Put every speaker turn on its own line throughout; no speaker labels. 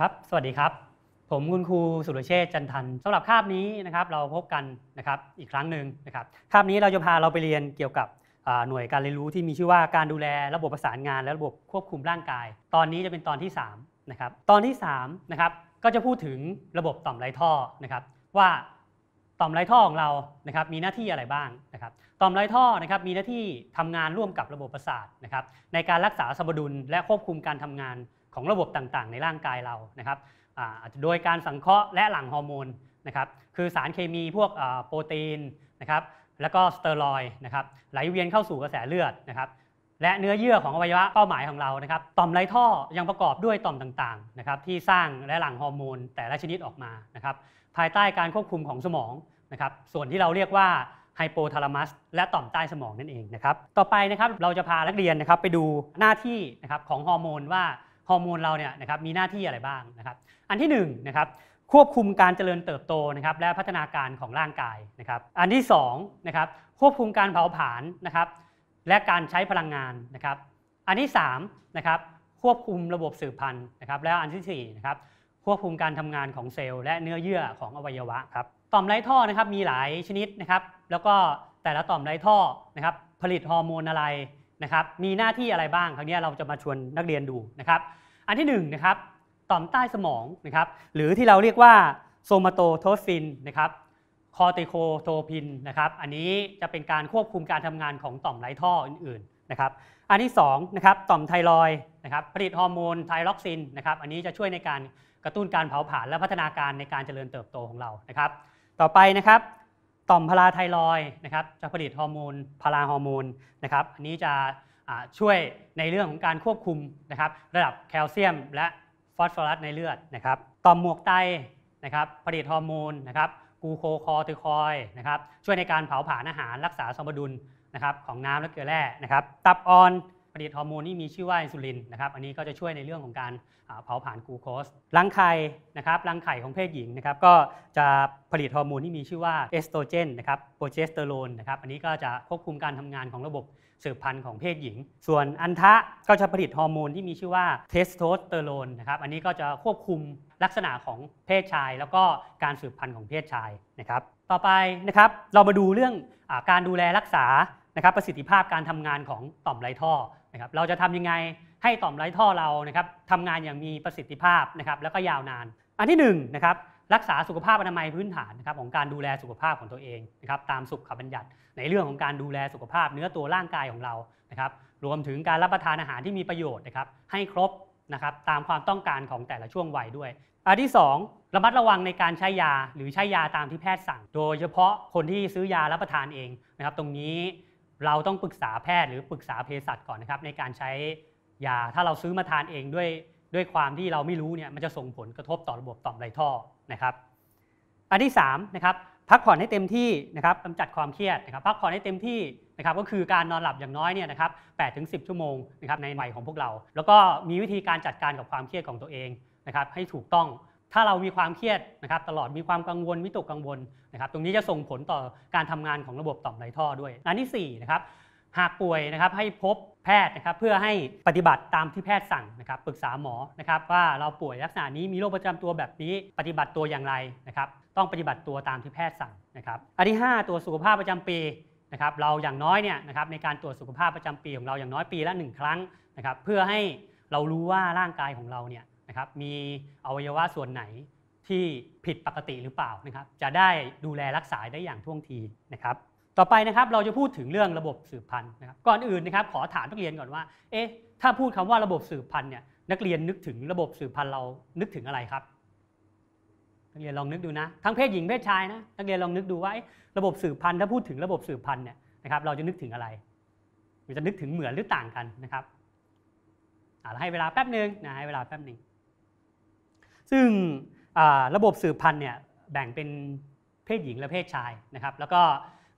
ครับ สวัสดีครับ ผมคุณครูสุรเชษจันทันสำหรับคาบนี้นะครับ เราพบกันนะครับอีกครั้งหนึ่งนะครับ คาบนี้เราจะพาเราไปเรียนเกี่ยวกับหน่วยการเรียนรู้ที่มีชื่อว่าการดูแลระบบประสานงานและระบบควบคุมร่างกาย ตอนนี้จะเป็นตอนที่3นะครับ ตอนที่3นะครับก็จะพูดถึงระบบต่อมไรท่อนะครับว่าต่อมไรท่อของเรานะครับมีหน้าที่อะไรบ้างนะครับต่อมไรท่อนะครับมีหน้าที่ทำงานร่วมกับระบบประสาทนะครับในการรักษาสมดุลและควบคุมการทำงานของระบบต่างๆ ในร่างกายเรานะครับโดยการสังเคราะห์และหลั่งฮอร์โมนนะครับ คือสารเคมีพวกโปรตีนนะครับ แล้วก็สเตอรอยนะครับ ไหลเวียนเข้าสู่กระแสเลือดนะครับ และเนื้อเยื่อของอวัยวะเป้าหมายของเรานะครับ ต่อมไรท่อยังประกอบด้วยต่อมต่างๆนะครับที่สร้างและหลั่งฮอร์โมนแต่ละชนิดออกมานะครับภายใต้การควบคุมของสมองนะครับ ส่วนที่เราเรียกว่าไฮโปทาลามัสและต่อมใต้สมองนั่นเองนะครับ ต่อไปนะครับเราจะพานักเรียนนะครับไปดูหน้าที่นะครับของฮอร์โมนว่าฮอร์โมนเราเนี่ยนะครับมีหน้าที่อะไรบ้างนะครับ อันที่1นนะครับควบคุมการเจริญเติบโตนะครับและพัฒนาการของร่างกายนะครับอันที่2นะครับควบคุมการเผาผลาญนะครับและการใช้พลังงานนะครับอันที่3นะครับควบคุมระบบสืบพันธุ์นะครับและอันที่4นะครับควบคุมการทำงานของเซลล์และเนื้อเยื่อของอวัยวะครับต่อมไร้ท่อนะครับมีหลายชนิดนะครับแล้วก็แต่ละต่อมไร้ท่อนะครับผลิตฮอร์โมนอะไรนะครับมีหน้าที่อะไรบ้างครั้งนี้เราจะมาชวนนักเรียนดูนะครับ อันที่1นนะครับต่อมใต้สมองนะครับหรือที่เราเรียกว่าโซมาโตโทฟินนะครับคอติโคโทพินนะครับอันนี้จะเป็นการควบคุมการทำงานของต่อมไหลท่ออื่นๆนะครับ อันที่2นะครับต่อมไทรอยนะครับผลิตฮอร์โมนไทรอกซินนะครับอันนี้จะช่วยในการกระตุ้นการเผาผลาญและพัฒนาการในการเจริญเติบโตของเรานะครับ ต่อไปนะครับต่อมพลาไทรอยนะครับจะผลิตฮอร์โมนพลาฮอร์โมนนะครับอันนี้จะช่วยในเรื่องของการควบคุมนะครับระดับแคลเซียมและฟอสฟอรัสในเลือดนะครับต่อมหมวกไตนะครับผลิตฮอร์โมนนะครับกูโคคอติคอยนะครับช่วยในการเผาผลาญอาหารรักษาสมดุลนะครับของน้ำและเกลือแร่นะครับตับอ่อนผลิตฮอร์โมนที่มีชื่อว่าอินซูลินนะครับอันนี้ก็จะช่วยในเรื่องของการเผาผลาญกลูโคสรังไข่นะครับรังไข่ของเพศหญิงนะครับก็จะผลิตฮอร์โมนที่มีชื่อว่าเอสโตรเจนนะครับโปรเจสเตอโรนนะครับอันนี้ก็จะควบคุมการทำงานของระบบสืบพันธุ์ของเพศหญิง ส่วนอันทะก็จะผลิตฮอร์โมนที่มีชื่อว่าเทสโทสเตอโรนนะครับอันนี้ก็จะควบคุมลักษณะของเพศชาย แล้วก็การสืบพันธุ์ของเพศชายนะครับต่อไปนะครับเรามาดูเรื่องอการดูแลรักษานะครับประสิทธิภาพการทำงานของต่อมไรท่อนะครับเราจะทำยังไงให้ต่อมไร้ท่อเรานะครับทำงานอย่างมีประสิทธิภาพนะครับแล้วก็ยาวนาน อันที่1นะครับรักษาสุขภาพอนามัยพื้นฐานนะครับของการดูแลสุขภาพของตัวเองนะครับตามสุขบัญญัติในเรื่องของการดูแลสุขภาพเนื้อตัวร่างกายของเรานะครับรวมถึงการรับประทานอาหารที่มีประโยชน์นะครับ ให้ครบนะครับตามความต้องการของแต่ละช่วงวัยด้วยอันที่ 2 ระมัดระวังในการใช้ยาหรือใช้ยาตามที่แพทย์สั่ง โดยเฉพาะคนที่ซื้อยารับประทานเองนะครับ ตรงนี้เราต้องปรึกษาแพทย์หรือปรึกษาเภสัชก่อนนะครับในการใช้ยาถ้าเราซื้อมาทานเองด้วยด้วยความที่เราไม่รู้เนี่ยมันจะส่งผลกระทบต่อระบบต่อมไรท่อนะครับอันที่3นะครับพักผ่อนให้เต็มที่นะครับกำจัดความเครียดนะครับพักผ่อนให้เต็มที่นะครับก็คือการนอนหลับอย่างน้อยเนี่ยนะครับแปดถึงสิชั่วโมงนะครับในวัยของพวกเรา แล้วก็มีวิธีการจัดการกับความเครียดของตัวเองนะครับให้ถูกต้องถ้าเรามีความเครียดนะครับตลอดมีความกังวลวิตกกังวลนะครับ ตรงนี้จะส่งผลต่อการทำงานของระบบต่อมไรท่อด้วยอันที่4นะครับหากป่วยนะครับให้พบแพทย์นะครับเพื่อให้ปฏิบัติตามที่แพทย์สั่งนะครับ ปรึกษาหมอนะครับ ว่าเราป่วยลักษณะนี้มีโรคประจำตัวแบบนี้ ปฏิบัติตัวอย่างไรนะครับ ต้องปฏิบัติตัวตามที่แพทย์สั่งนะครับ อันที่ 5 ตัวสุขภาพประจำปีนะครับเราอย่างน้อยเนี่ยนะครับในการตรวจสุขภาพประจำปีของเราอย่างน้อยปีละ 1 ครั้งนะครับเพื่อให้เรารู้ว่าร่างกายของเราเนี่ยครับมีอวัยวะส่วนไหนที่ผิดปกติหรือเปล่านะครับ จะได้ดูแลรักษาได้อย่างท่วงทีนะครับ ต่อไปนะครับเราจะพูดถึงเรื่องระบบสืบพันธุ์นะครับ ก่อนอื่นนะครับขอถามนักเรียนก่อนว่า เอ๊ะ ถ้าพูดคำว่าระบบสืบพันธุ์เนี่ยนักเรียนนึกถึงระบบสืบพันธุ์เรานึกถึงอะไรครับ นักเรียนลองนึกดูนะ ทั้งเพศหญิงเพศชายนะ นักเรียนลองนึกดูว่าระบบสืบพันธุ์ถ้าพูดถึงระบบสืบพันธุ์เนี่ยนะครับเราจะนึกถึงอะไรเราจะนึกถึงเหมือนหรือต่างกันนะครับเราให้เวลาแป๊บหนึ่งนะให้เวลาแป๊บหนึ่งซึ่งระบบสืบพันธุ์เนี่ยแบ่งเป็นเพศหญิงและเพศชายนะครับ แล้วก็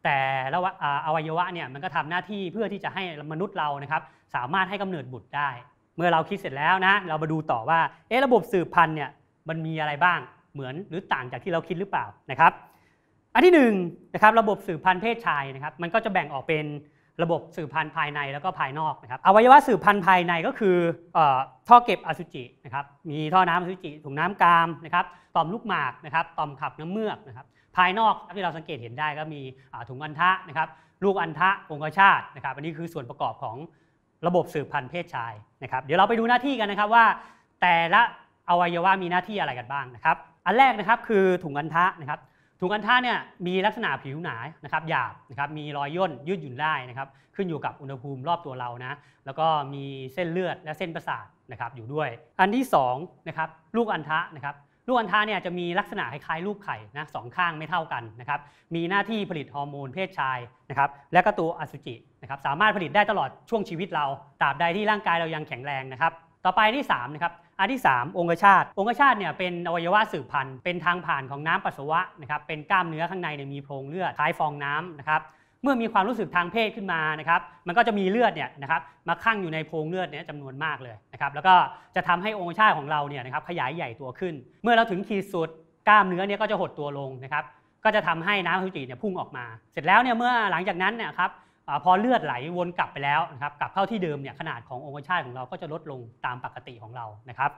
แต่ละอวัยวะเนี่ยมันก็ทำหน้าที่เพื่อที่จะให้มนุษย์เรานะครับสามารถให้กำเนิดบุตรได้ เมื่อเราคิดเสร็จแล้วนะเรามาดูต่อว่าเอ๊ะระบบสืบพันธุ์เนี่ยมันมีอะไรบ้างเหมือนหรือต่างจากที่เราคิดหรือเปล่านะครับ อันที่หนึ่งนะครับระบบสืบพันธุ์เพศชายนะครับ มันก็จะแบ่งออกเป็นระบบสืบพันธุ์ภายในแล้วก็ภายนอกนะครับ อวัยวะสืบพันธุ์ภายในก็คือท่อเก็บอสุจินะครับ มีท่อน้ำอสุจิถุงน้ำกามนะครับต่อมลูกหมากนะครับต่อมขับน้ำเมือกนะครับ ภายนอกที่เราสังเกตเห็นได้ก็มีถุงอันทะนะครับ ลูกอันทะองคชาตนะครับ อันนี้คือส่วนประกอบของ ระบบสืบพันธุ์เพศชายนะครับ เดี๋ยวเราไปดูหน้าที่กันนะครับว่า แต่ละอวัยวะมีหน้าที่อะไรกันบ้างนะครับ อันแรกนะครับคือถุงอันทะนะครับถุงกันท่าเนี่ยมีลักษณะผิวหนา นะครับหยาบ นะครับมีรอยย่นยืดหยุ่นได้นะครับ ขึ้นอยู่กับอุณหภูมิรอบตัวเรานะแล้วก็มีเส้นเลือดและเส้นประสาทนะครับอยู่ด้วย อันที่2นะครับลูกอันทะนะครับลูกอันทะเนี่ยจะมีลักษณะคล้ายๆลูกไข่นะสองข้างไม่เท่ากันนะครับมีหน้าที่ผลิต ฮอร์โมน เพศชายนะครับและก็ตัวอสุจินะครับสามารถผลิตได้ตลอดช่วงชีวิตเราตราบใดที่ร่างกายเรายังแข็งแรงนะครับ ต่อไปที่ 3 นะครับอันที่ 3 องคชาตองคชาตเนี่ยเป็นอวัยวะสืบพันธุ์เป็นทางผ่านของน้ำปัสสาวะนะครับเป็นกล้ามเนื้อข้างในเนี่ยมีโพรงเลือดคล้ายฟองน้ำนะครับเมื่อมีความรู้สึกทางเพศขึ้นมานะครับ มันก็จะมีเลือดเนี่ยนะครับมาคั่งอยู่ในโพรงเลือดเนี่ยจำนวนมากเลยนะครับแล้วก็จะทำให้องคชาตของเราเนี่ยนะครับขยายใหญ่ตัวขึ้น เมื่อเราถึงขีดสุดกล้ามเนื้อเนี่ยก็จะหดตัวลงนะครับก็จะทำให้น้ำอุจริเนี่ยพุ่งออกมา เสร็จแล้วเนี่ยเมื่อหลังจากนั้นเนี่ยครับพอเลือดไหลวนกลับไปแล้วนะครับกลับเข้าที่เดิมเนี่ยขนาดขององคชาตของเราก็จะลดลงตามปกติของเรานะครับ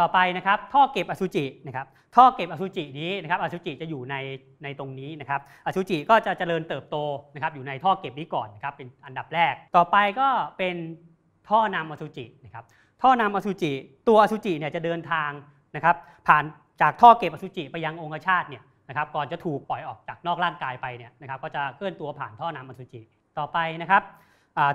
ต่อไปนะครับท่อเก็บอสุจินะครับท่อเก็บอสุจินี้นะครับอสุจิจะอยู่ในในตรงนี้นะครับอสุจิก็จะเจริญเติบโตนะครับอยู่ในท่อเก็บนี้ก่อนนะครับเป็นอันดับแรก ต่อไปก็เป็นท่อนำอสุจินะครับท่อนำอสุจิ ตัวอสุจิเนี่ยจะเดินทางนะครับผ่านจากท่อเก็บอสุจิไปยังองคชาตเนี่ยนะครับก่อนจะถูกปล่อยออกจากนอกร่างกายไปเนี่ยนะครับก็จะเคลื่อนตัวผ่านท่อนํำอสุจิต่อไปนะครับ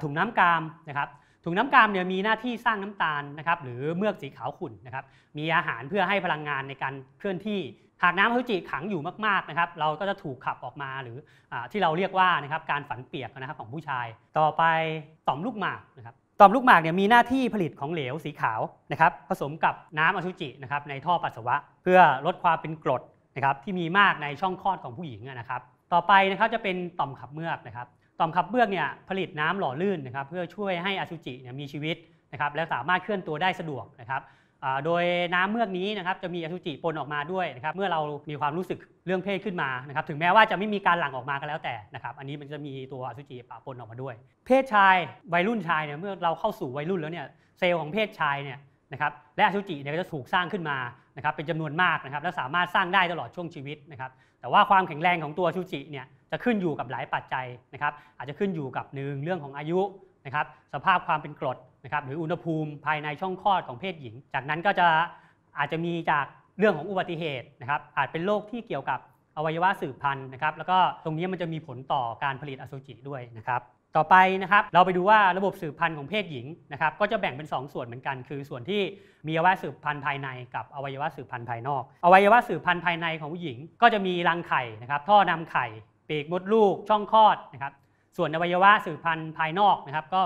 ถุงน้ำกามนะครับ ถุงน้ำกามเนี่ยมีหน้าที่สร้างน้ำตาลนะครับ หรือเมือกสีขาวขุ่นนะครับ มีอาหารเพื่อให้พลังงานในการเคลื่อนที่ หากน้ำฮุจิขังอยู่มากๆนะครับ เราก็จะถูกขับออกมาหรืออที่เราเรียกว่านะครับการฝันเปียกนะครับของผู้ชาย ต่อไปต่อมลูกหมากนะครับต่อมลูกหมากเนี่ยมีหน้าที่ผลิตของเหลวสีขาวนะครับ ผสมกับน้ำอสุจินะครับ ในท่อปัสสาวะเพื่อลดความเป็นกรดนะครับ ที่มีมากในช่องคลอดของผู้หญิงนะครับ ต่อไปนะครับจะเป็นต่อมขับเมือกนะครับต่อมขับเบื้องเนี่ยผลิตน้ำหล่อลื่นนะครับเพื่อช่วยให้อสุจิเนี่ยมีชีวิตนะครับและสามารถเคลื่อนตัวได้สะดวกนะครับโดยน้ำเมือกนี้นะครับจะมีอสุจิปนออกมาด้วยนะครับเมื่อเรามีความรู้สึกเรื่องเพศขึ้นมานะครับถึงแม้ว่าจะไม่มีการหลั่งออกมาก็แล้วแต่นะครับอันนี้มันจะมีตัวอสุจิปะปนออกมาด้วย เพศชาย วัยรุ่นชายเนี่ยเมื่อเราเข้าสู่วัยรุ่นแล้วเนี่ยเซลล์ของเพศชายเนี่ยนะครับและอสุจิเนี่ยจะถูกสร้างขึ้นมาะครับเป็นจำนวนมากนะครับและสามารถสร้างได้ตลอดช่วงชีวิตนะครับ แต่ว่าความแข็งแรงของตัวชูจิเนี่ยจะขึ้นอยู่กับหลายปัจจัยนะครับ อาจจะขึ้นอยู่กับหนึ่งเรื่องของอายุนะครับ สภาพความเป็นกรดนะครับหรืออุณหภูมิภายในช่องคลอดของเพศหญิง จากนั้นก็จะอาจจะมีจากเรื่องของอุบัติเหตุนะครับ อาจเป็นโรคที่เกี่ยวกับอวัยวะสืบพันธุ์นะครับ แล้วก็ตรงนี้มันจะมีผลต่อการผลิตอสุจิด้วยนะครับต่อไปนะครับ เราไปดูว่าระบบสืบพันธุ์ของเพศหญิงนะครับ ก็จะแบ่งเป็น 2 ส่วนเหมือนกัน คือ ส่วนที่มีอวัยวะสืบพันธุ์ภายใน กับอวัยวะสืบพันธุ์ภายนอก อวัยวะสืบพันธุ์ภายในของผู้หญิงก็จะมีรังไข่นะครับ ท่อนำไข่ปีกมดลูก ช่องคลอดนะครับ ส่วนอวัยวะสืบพันธุ์ภายนอกนะครับ ก็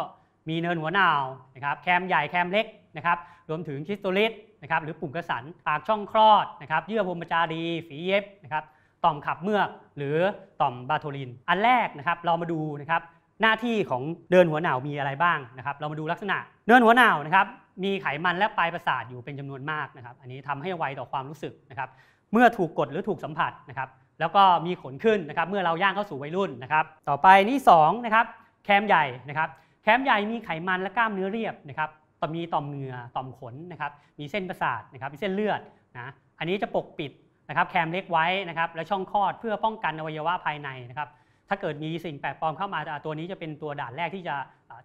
มีเนินหัวหนาวนะครับ แคมใหญ่ แคมเล็กนะครับ รวมถึงคิสโตลิสนะครับ หรือปุ่มกระสัน ปากช่องคลอดนะครับ เยื่อบรมจารีฝีเย็บนะครับ ต่อมขับเมือกหรือต่อมบาโทลิน อันแรกนะครับเรามาดูนะครับหน้าที่ของเดินหัวหนาวมีอะไรบ้างนะครับ เรามาดูลักษณะเนินหัวหนาวนะครับ มีไขมันและปลายประสาทอยู่เป็นจำนวนมากนะครับ อันนี้ทำให้ไวต่อความรู้สึกนะครับ เมื่อถูกกดหรือถูกสัมผัสนะครับ แล้วก็มีขนขึ้นนะครับ เมื่อเราย่างเข้าสู่วัยรุ่นนะครับ ต่อไปนี่2นะครับแคมใหญ่นะครับ แคมใหญ่มีไขมันและกล้ามเนื้อเรียบนะครับต่อมีต่อมเหงื่อต่อมขนนะครับ มีเส้นประสาทนะครับมีเส้นเลือดนะอันนี้จะปกปิดนะครับ แคมเล็กไว้นะครับและช่องคลอดเพื่อป้องกันอวัยวะภายในนะครับถ้าเกิดมีสิ่งแปลกปลอมเข้ามาตัวนี้จะเป็นตัวด่านแรกที่จะ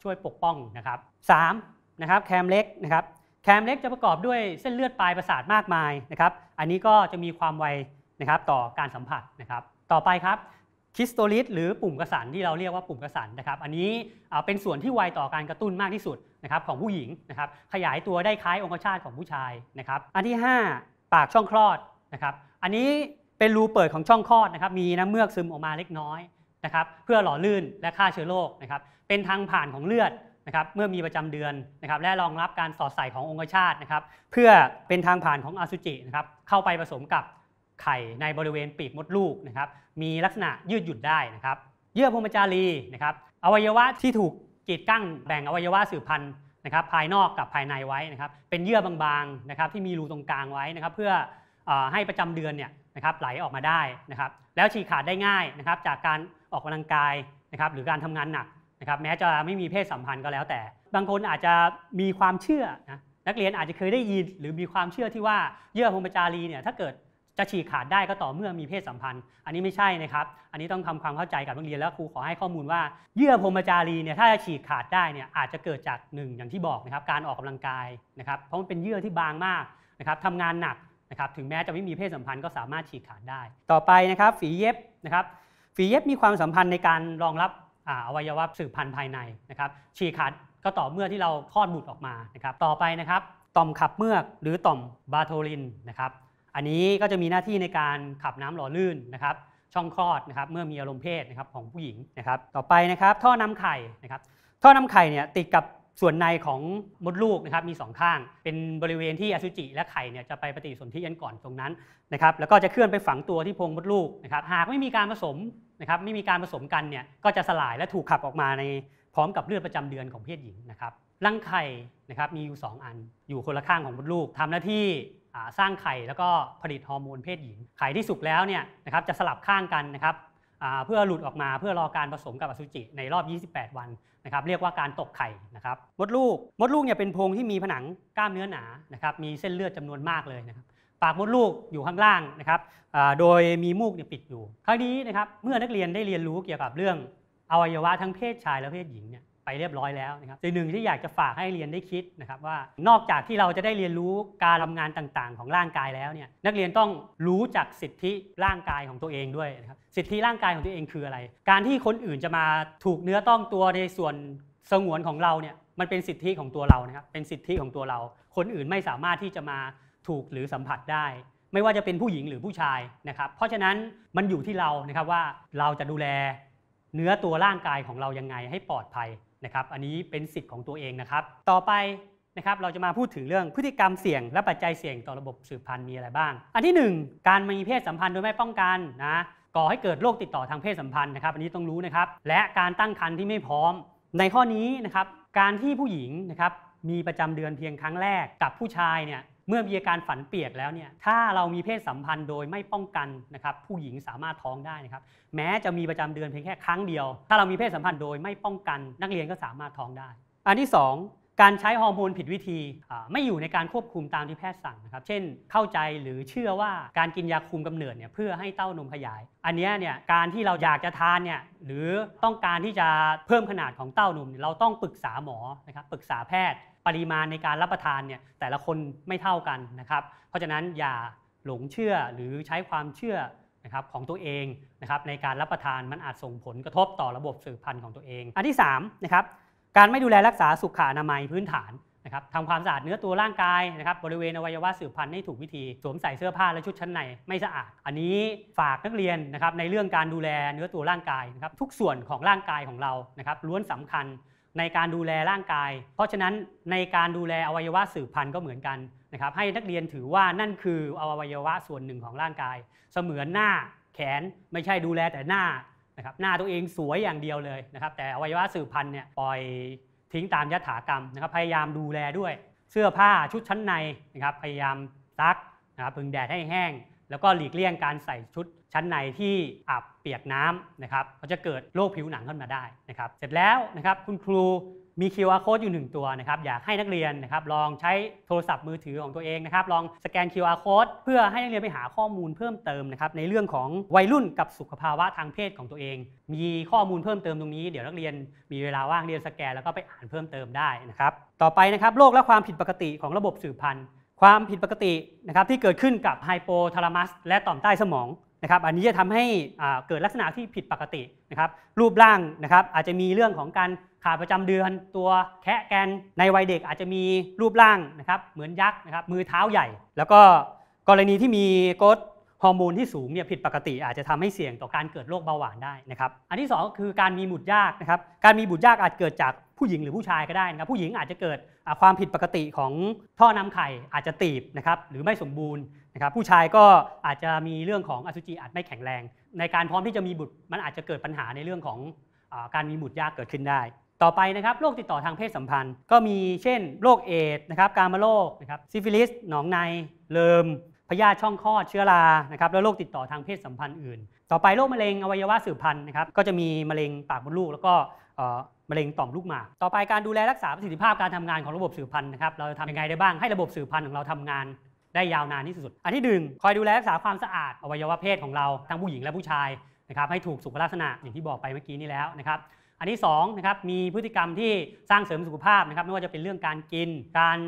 ช่วยปกป้องนะครับสามนะครับแคมเล็กนะครับแคมเล็กจะประกอบด้วยเส้นเลือดปลายประสาทมากมายนะครับอันนี้ก็จะมีความไวนะครับต่อการสัมผัสนะครับต่อไปครับคิสโตลิสหรือปุ่มกระสันที่เราเรียกว่าปุ่มกระสันนะครับ อันนี้เป็นส่วนที่ไวต่อการกระตุ้นมากที่สุดนะครับของผู้หญิงนะครับขยายตัวได้คล้ายองคชาตของผู้ชายนะครับอันที่ 5 ปากช่องคลอดนะครับอันนี้เป็นรูเปิดของช่องคลอดนะครับมีน้ำเมือกซึมออกมาเล็กน้อยะครับเพื่อหล่อลื่นและฆ่าเชื้อโรคนะครับ เป็นทางผ่านของเลือดนะครับ เมื่อมีประจำเดือนนะครับ และรองรับการสอดใส่ขององคชาตนะครับ เพื่อเป็นทางผ่านของอสุจินะครับ เข้าไปผสมกับไข่ในบริเวณปีกมดลูกนะครับ มีลักษณะยืดหยุ่นได้นะครับ เยื่อพรมจารีนะครับ อวัยวะที่ถูกกีดกั้นแบ่งอวัยวะสืบพันธุ์นะครับ ภายนอกกับภายในไว้นะครับ เป็นเยื่อบางๆนะครับ ที่มีรูตรงกลางไว้นะครับ เพื่อให้ประจำเดือนเนี่ยนะครับ ไหลออกมาได้นะครับ แล้วฉีกขาดได้ง่ายนะครับ จากการออกกำลังกายนะครับหรือการทำงานหนักนะครับแม้จะไม่มีเพศสัมพันธ์ก็แล้วแต่ บางคนอาจจะมีความเชื่อนะนักเรียนอาจจะเคยได้ยินหรือมีความเชื่อที่ว่าเยื่อพรมจารีเนี่ยถ้าเกิดจะฉีกขาดได้ก็ต่อเมื่อมีเพศสัมพันธ์อันนี้ไม่ใช่นะครับอันนี้ต้องทำความเข้าใจกับนักเรียนแล้วครูขอให้ข้อมูลว่าเยื่อพรมจารีเนี่ยถ้าจะฉีกขาดได้เนี่ยอาจจะเกิดจากหนึ่งอย่างที่บอกนะครับการออกกำลังกายนะครับเพราะมันเป็นเยื่อที่บางมากนะครับทำงานหนักนะครับถึงแม้จะไม่มีเพศสัมพันธ์ก็สามารถฉีกขาดได้ ต่อไปนะครับฝีเย็บนะครับฝีเย็บมีความสัมพันธ์ในการรองรับอวัยวะสืบพันธุ์ภายในนะครับฉีกขาดก็ต่อเมื่อที่เราคลอดบุตรออกมานะครับต่อไปนะครับต่อมขับเมือก หรือต่อมบาโทลินนะครับ อันนี้ก็จะมีหน้าที่ในการขับน้ำหล่อลื่นนะครับ ช่องคลอดนะครับเมื่อมีอารมณ์เพศนะครับของผู้หญิงนะครับต่อไปนะครับท่อนำไข่นะครับท่อนำไข่เนี่ยติดกับส่วนในของมดลูกนะครับมี 2 ข้าง เป็นบริเวณที่อสุจิ และไข่เนี่ยจะไปปฏิสนธิกันก่อนตรงนั้นนะครับแล้วก็จะเคลื่อนไปฝังตัวที่โพรงมดลูกนะครับหากไม่มีการผสมนะครับไม่มีการผสมกันเนี่ยก็จะสลายและถูกขับออกมาในพร้อมกับเลือดประจำเดือนของเพศหญิงนะครับรังไข่นะครับมีอยู่ 2 อัน อยู่คนละข้างของมดลูก ทำหน้าที่สร้างไข่แล้วก็ผลิตฮอร์โมนเพศหญิงไข่ที่สุกแล้วเนี่ยนะครับจะสลับข้างกันนะครับเพื่อหลุดออกมาเพื่อรอการผสมกับอสุจิในรอบ 28 วันนะครับเรียกว่าการตกไข่นะครับมดลูกมดลูกเนี่ยเป็นโพรงที่มีผนังกล้ามเนื้อหนานะครับมีเส้นเลือดจำนวนมากเลยนะครับปากมดลูกอยู่ข้างล่างนะครับโดยมีมูกปิดอยู่ ครั้งนี้นะครับเมื่อนักเรียนได้เรียนรู้เกี่ยวกับเรื่องอวัยวะทั้งเพศชายและเพศหญิงเนี่ยไปเรียบร้อยแล้วนะครับสิ่งหนึ่งที่อยากจะฝากให้เรียนได้คิดนะครับว่า นอกจากที่เราจะได้เรียนรู้การทำงานต่างๆของร่างกายแล้วเนี่ยนักเรียนต้องรู้จักสิทธิร่างกายของตัวเองด้วยนะครับสิทธิร่างกายของตัวเองคืออะไร การที่คนอื่นจะมาถูกเนื้อต้องตัวในส่วนสงวนของเราเนี่ยมันเป็นสิทธิของตัวเรานะครับเป็นสิทธิของตัวเรา คนอื่นไม่สามารถที่จะมาถูกหรือสัมผัสได้ไม่ว่าจะเป็นผู้หญิงหรือผู้ชายนะครับเพราะฉะนั้นมันอยู่ที่เรานะครับว่าเราจะดูแลเนื้อตัวร่างกายของเรายังไงให้ปลอดภัยนะครับ อันนี้เป็นสิทธิ์ของตัวเองนะครับ ต่อไปนะครับเราจะมาพูดถึงเรื่องพฤติกรรมเสี่ยง และปัจจัยเสี่ยงต่อระบบสืบพันธุ์มีอะไรบ้าง อันที่ 1 การมีเพศสัมพันธ์โดยไม่ป้องกันนะก่อให้เกิดโรคติดต่อทางเพศสัมพันธ์นะครับ อันนี้ต้องรู้นะครับ และการตั้งครรภ์ที่ไม่พร้อม ในข้อนี้นะครับการที่ผู้หญิงนะครับมีประจำเดือนเพียงครั้งแรกกับผู้ชายเนี่ยเมื่อมีอาการฝันเปียกแล้วเนี่ย ถ้าเรามีเพศสัมพันธ์โดยไม่ป้องกันนะครับ ผู้หญิงสามารถท้องได้นะครับ แม้จะมีประจำเดือนเพียงแค่ครั้งเดียว ถ้าเรามีเพศสัมพันธ์โดยไม่ป้องกัน นักเรียนก็สามารถท้องได้ อันที่ 2การใช้ฮอร์โมนผิดวิธีไม่อยู่ในการควบคุมตามที่แพทย์สั่งนะครับ เช่น เข้าใจหรือเชื่อว่าการกินยาคุมกำเนิดเนี่ยเพื่อให้เต้านมขยาย อันนี้เนี่ยการที่เราอยากจะทานเนี่ยหรือต้องการที่จะเพิ่มขนาดของเต้านมเราต้องปรึกษาหมอนะครับปรึกษาแพทย์ปริมาณในการรับประทานเนี่ยแต่ละคนไม่เท่ากันนะครับ เพราะฉะนั้นอย่าหลงเชื่อหรือใช้ความเชื่อนะครับของตัวเองนะครับในการรับประทานมันอาจส่งผลกระทบต่อระบบสืบพันธุ์ของตัวเองอันที่3นะครับการไม่ดูแลรักษาสุขอนามัยพื้นฐานนะครับทำความสะอาดเนื้อตัวร่างกายนะครับบริเวณอวัยวะสืบพันธุ์ให้ถูกวิธีสวมใส่เสื้อผ้าและชุดชั้นใน ไม่สะอาด อันนี้ฝากนักเรียนนะครับในเรื่องการดูแลเนื้อตัวร่างกายนะครับทุกส่วนของร่างกายของเรานะครับล้วนสำคัญในการดูแลร่างกาย เพราะฉะนั้นในการดูแลอวัยวะสืบพันธุ์ก็เหมือนกันนะครับให้นักเรียนถือว่านั่นคืออวัยวะส่วนหนึ่งของร่างกาย เสมือนหน้าแขนไม่ใช่ดูแลแต่หน้านะครับหน้าตัวเองสวยอย่างเดียวเลยนะครับแต่อวัยวะสืบพันธุ์เนี่ยปล่อยทิ้งตามยถากรรมนะครับพยายามดูแลด้วย เสื้อผ้าชุดชั้นในนะครับพยายามซักนะครับพึงแดดให้แห้งแล้วก็หลีกเลี่ยงการใส่ชุดชั้นในที่อับเปียกน้ำนะครับเขาจะเกิดโรคผิวหนังขึ้นมาได้นะครับเสร็จแล้วนะครับคุณครูมี QR code อยู่ 1 ตัวนะครับอยากให้นักเรียนนะครับลองใช้โทรศัพท์มือถือของตัวเองนะครับลองสแกน QR code เพื่อให้นักเรียนไปหาข้อมูลเพิ่มเติมนะครับในเรื่องของวัยรุ่นกับสุขภาวะทางเพศของตัวเอง มีข้อมูลเพิ่มเติมตรงนี้เดี๋ยวนักเรียนมีเวลาว่างเรียนสแกนแล้วก็ไปอ่านเพิ่มเติมได้นะครับต่อไปนะครับโรคและความผิดปกติของระบบสืบพันธุ์ความผิดปกตินะครับที่เกิดขึ้นกับไฮโปทาลามัสและต่อมใต้สมองนะครับอันนี้จะทำให้เกิดลักษณะที่ผิดปกตินะครับรูปร่างนะครับอาจจะมีเรื่องของการขาดประจำเดือนตัวแคะแกนในวัยเด็กอาจจะมีรูปร่างนะครับเหมือนยักษ์นะครับมือเท้าใหญ่ แล้วก็กรณีที่มีโกดฮอร์โมนที่สูงเนี่ยผิดปกติอาจจะทำให้เสี่ยงต่อการเกิดโรคเบาหวานได้นะครับ อันที่2ก็คือการมีบุตรยากนะครับ การมีบุตรยากอาจเกิดจากผู้หญิงหรือผู้ชายก็ได้นะครับ ผู้หญิงอาจจะเกิดความผิดปกติของท่อนำำไข่อาจจะตีบนะครับหรือไม่สมบูรณ์นะครับ ผู้ชายก็อาจจะมีเรื่องของอสุจิอาจไม่แข็งแรง ในการพร้อมที่จะมีบุตรมันอาจจะเกิดปัญหาในเรื่องของการมีบุตรยากเกิดขึ้นได้ ต่อไปนะครับโรคติดต่อทางเพศสัมพันธ์ ก็มีเช่นโรคเอดส์นะครับการมาโรคนะครับซิฟิลิสหนองในเลิมพยาธิช่องคลอดเชื้อรา นะครับแล้ว โรคติดต่อทางเพศสัมพันธ์อื่น ต่อไปโรคมะเร็งอวัยวะสืบพันธุ์นะครับ ก็จะมีมะเร็งปากมดลูก แล้วก็มะเร็งต่อมลูกหมาก ต่อไปการดูแลรักษาประสิทธิภาพการทำงานของระบบสืบพันธุ์นะครับ เราจะทำยังไงได้บ้างให้ระบบสืบพันธุ์ของเราทำงานได้ยาวนานที่สุด อันที่หนึ่งคอยดูแลรักษาความสะอาดอวัยวะเพศของเราทั้งผู้หญิงและผู้ชายนะครับ ให้ถูกสุขลักษณะอย่างที่บอกไปเมื่อกี้นี้แล้วนะครับอันที่2นะครับมีพฤติกรรมที่สร้างเสริมสุขภาพนะครับไม่ว่าจะเป็นเรื่องการกิน การ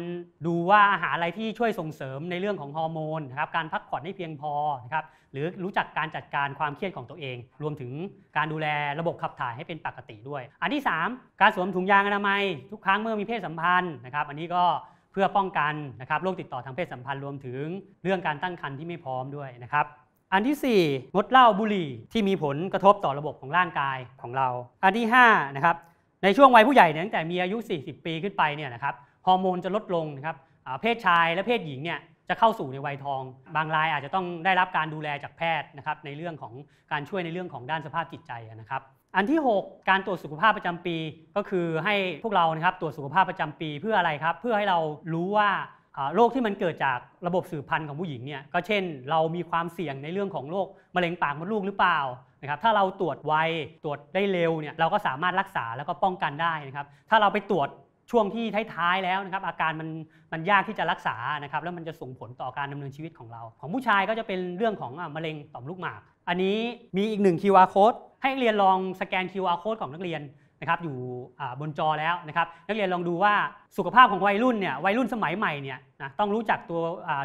ดูว่าอาหารอะไรที่ช่วยส่งเสริมในเรื่องของฮอร์โมนนะครับการพักผ่อนให้เพียงพอนะครับหรือรู้จักการจัดการความเครียดของตัวเอง รวมถึงการดูแลระบบขับถ่ายให้เป็นปกติด้วย อันที่ 3 การสวมถุงยางอนามัยทุกครั้งเมื่อมีเพศสัมพันธ์นะครับ อันนี้ก็เพื่อป้องกันนะครับโรคติดต่อทางเพศสัมพันธ์ รวมถึงเรื่องการตั้งครรภ์ที่ไม่พร้อมด้วยนะครับอันที่4งดเหล้าบุหรี่ ที่มีผลกระทบต่อระบบของร่างกายของเรา อันที่5นะครับในช่วงวัยผู้ใหญ่เนี่ยตั้งแต่มีอายุ 40 ปีขึ้นไปเนี่ยนะครับฮอร์โมนจะลดลงนะครับเพศชายและเพศหญิงเนี่ยจะเข้าสู่ในวัยทอง บางรายอาจจะต้องได้รับการดูแลจากแพทย์นะครับในเรื่องของการช่วยในเรื่องของด้านสภาพจิตใจนะครับอันที่ 6 การตรวจสุขภาพประจำปีก็คือให้พวกเรานะครับตรวจสุขภาพประจำปีเพื่ออะไรครับเพื่อให้เรารู้ว่าโรคที่มันเกิดจากระบบสืบพันธุ์ของผู้หญิงเนี่ยก็เช่นเรามีความเสี่ยงในเรื่องของโรคมะเร็งปากมดลูกหรือเปล่านะครับถ้าเราตรวจไวตรวจได้เร็วเนี่ยเราก็สามารถรักษาแล้วก็ป้องกันได้นะครับถ้าเราไปตรวจช่วงที่ท้ายๆแล้วนะครับอาการมันมันยากที่จะรักษานะครับแล้วมันจะส่งผลต่อการดำเนินชีวิตของเรา ของผู้ชายก็จะเป็นเรื่องของมะเร็งต่อมลูกหมาก อันนี้มีอีกหนึ่ง QR code ให้เรียนลองสแกน QR code ของนักเรียนนะครับอยู่บนจอแล้วนะครับนักเรียนลองดูว่าสุขภาพของวัยรุ่นเนี่ยวัยรุ่นสมัยใหม่เนี่ยนะต้องรู้จักตัว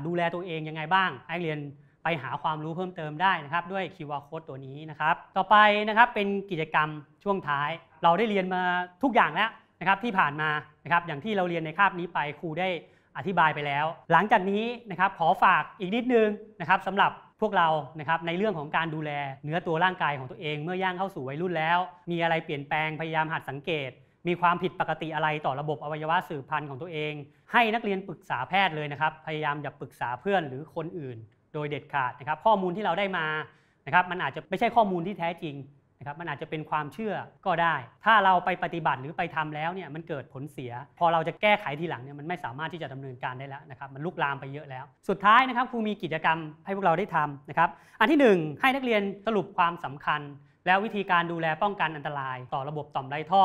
ดูแลตัวเองยังไงบ้างนักเรียนไปหาความรู้เพิ่มเติมได้นะครับด้วย QR code ตัวนี้นะครับ ต่อไปนะครับเป็นกิจกรรมช่วงท้าย เราได้เรียนมาทุกอย่างแล้วนะครับที่ผ่านมานะครับอย่างที่เราเรียนในคาบนี้ไปครูได้อธิบายไปแล้ว หลังจากนี้นะครับขอฝากอีกนิดนึงนะครับสำหรับวกเรานะครับในเรื่องของการดูแลเนื้อตัวร่างกายของตัวเอง เมื่อย่างเข้าสู่วัยรุ่นแล้ว มีอะไรเปลี่ยนแปลงพยายามหัดสังเกต มีความผิดปกติอะไรต่อระบบอวัยวะสืบพันธุ์ของตัวเอง ให้นักเรียนปรึกษาแพทย์เลยนะครับพยายามอย่าปรึกษาเพื่อนหรือคนอื่น โดยเด็ดขาดนะครับข้อมูลที่เราได้มานะครับมันอาจจะไม่ใช่ข้อมูลที่แท้จริงนะครับมันอาจจะเป็นความเชื่อก็ได้ ถ้าเราไปปฏิบัติหรือไปทำแล้วเนี่ยมันเกิดผลเสีย พอเราจะแก้ไขทีหลังเนี่ยมันไม่สามารถที่จะดำเนินการได้แล้วนะครับมันลุกลามไปเยอะแล้ว สุดท้ายนะครับครูมีกิจกรรมให้พวกเราได้ทำนะครับ อันที่ 1 ให้นักเรียนสรุปความสำคัญ แล้ววิธีการดูแลป้องกันอันตราย ต่อระบบต่อมไรท่อ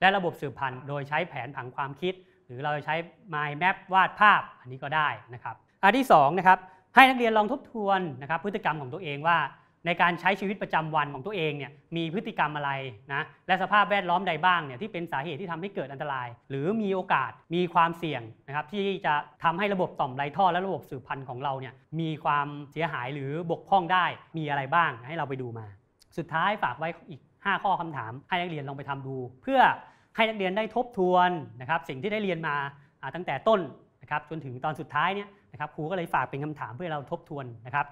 และระบบสืบพันธุ์โดยใช้แผนผังความคิด หรือเราจะใช้ mind map วาดภาพ อันนี้ก็ได้นะครับ อันที่2นะครับให้นักเรียนลองทบทวนนะครับพฤติกรรมของตัวเองว่าในการใช้ชีวิตประจำวันของตัวเองเนี่ยมีพฤติกรรมอะไรนะและสภาพแวดล้อมใดบ้างเนี่ยที่เป็นสาเหตุที่ทำให้เกิดอันตราย หรือมีโอกาสมีความเสี่ยงนะครับ ที่จะทำให้ระบบต่อมไรท่อและระบบสืบพันธุ์ของเราเนี่ยมีความเสียหายหรือบกพร่องได้มีอะไรบ้างให้เราไปดูมา สุดท้ายฝากไว้อีก 5 ข้อคำถาม ให้นักเรียนลองไปทำดู เพื่อให้นักเรียนได้ทบทวนนะครับ สิ่งที่ได้เรียนมาตั้งแต่ต้นนะครับ จนถึงตอนสุดท้ายเนี่ยนะครับครูก็เลยฝากเป็นคำถามเพื่อเราทบทวนนะครับ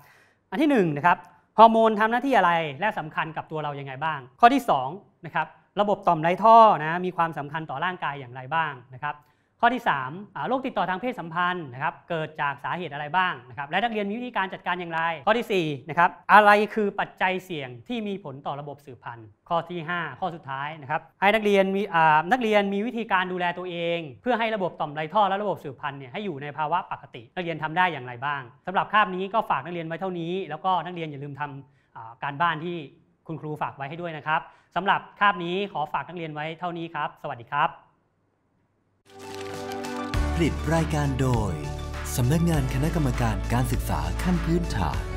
อันที่1นนะครับฮอร์โมนทำหน้าที่อะไรและสำคัญกับตัวเรายังไงบ้าง ข้อที่2นะครับ ระบบต่อมไรท่อนะ มีความสำคัญต่อร่างกายอย่างไรบ้างนะครับข้อที่3โรคติดต่อทางเพศสัมพันธ์นะครับ เกิดจากสาเหตุอะไรบ้างนะครับ และนักเรียนมีวิธีการจัดการอย่างไร ข้อที่4นะครับ อะไรคือปัจจัยเสี่ยงที่มีผลต่อระบบสืบพันธุ์ ข้อที่ 5 ข้อสุดท้ายนะครับให้นักเรียนมีนักเรียนมีวิธีการดูแลตัวเอง เพื่อให้ระบบต่อมไรท่อและระบบสืบพันธุ์เนี่ย ให้อยู่ในภาวะปกติ นักเรียนทำได้อย่างไรบ้าง สำหรับคาบนี้ก็ฝากนักเรียนไว้เท่านี้ แล้วก็นักเรียนอย่าลืมทำการบ้านที่คุณครูฝากไว้ให้ด้วยนะครับสำหรับคาบนี้ขอฝากนักเรียนไว้เท่านี้ครับ สวัสดีครับ you ผลิตรายการโดย สำนักงานคณะกรรมการการศึกษาขั้นพื้นฐาน